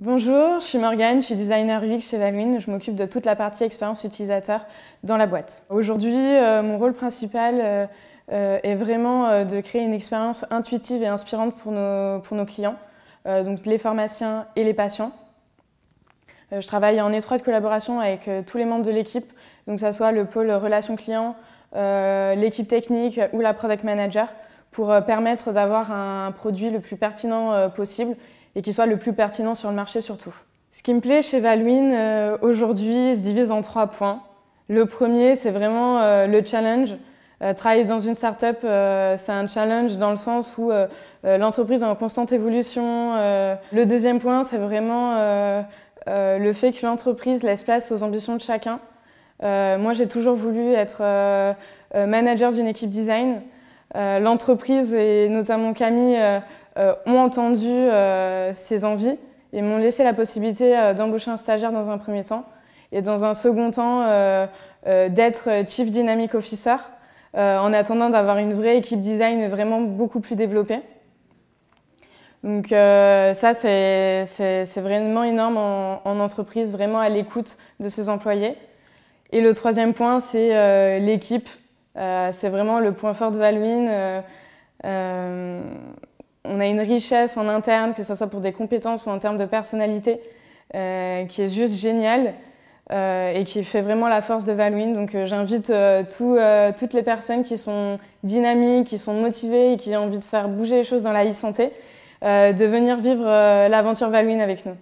Bonjour, je suis Morgane, je suis designer UX chez Valwin. Je m'occupe de toute la partie expérience utilisateur dans la boîte. Aujourd'hui, euh, mon rôle principal euh, euh, est vraiment de créer une expérience intuitive et inspirante pour nos, clients, donc les pharmaciens et les patients. Je travaille en étroite collaboration avec tous les membres de l'équipe, donc ça soit le pôle relations clients, l'équipe technique ou la product manager, pour permettre d'avoir un produit le plus pertinent possible et qui soit le plus pertinent sur le marché surtout. Ce qui me plaît chez Valouine euh, aujourd'hui se divise en trois points. Le premier, c'est vraiment euh, le challenge. Euh, travailler dans une start-up, c'est un challenge dans le sens où l'entreprise est en constante évolution. le deuxième point, c'est vraiment le fait que l'entreprise laisse place aux ambitions de chacun. moi, j'ai toujours voulu être manager d'une équipe design. Euh, l'entreprise et notamment Camille euh, euh, ont entendu ses envies et m'ont laissé la possibilité d'embaucher un stagiaire dans un premier temps et dans un second temps d'être Chief Dynamic Officer en attendant d'avoir une vraie équipe design vraiment beaucoup plus développée. Donc ça, c'est vraiment énorme en, entreprise, vraiment à l'écoute de ses employés. Et le troisième point, c'est l'équipe euh, c'est vraiment le point fort de Valouine. Euh, euh, on a une richesse en interne, que ce soit pour des compétences ou en termes de personnalité, qui est juste géniale. et qui fait vraiment la force de Valouine. Donc j'invite toutes les personnes qui sont dynamiques, qui sont motivées et qui ont envie de faire bouger les choses dans la e-santé, de venir vivre l'aventure Valouine avec nous.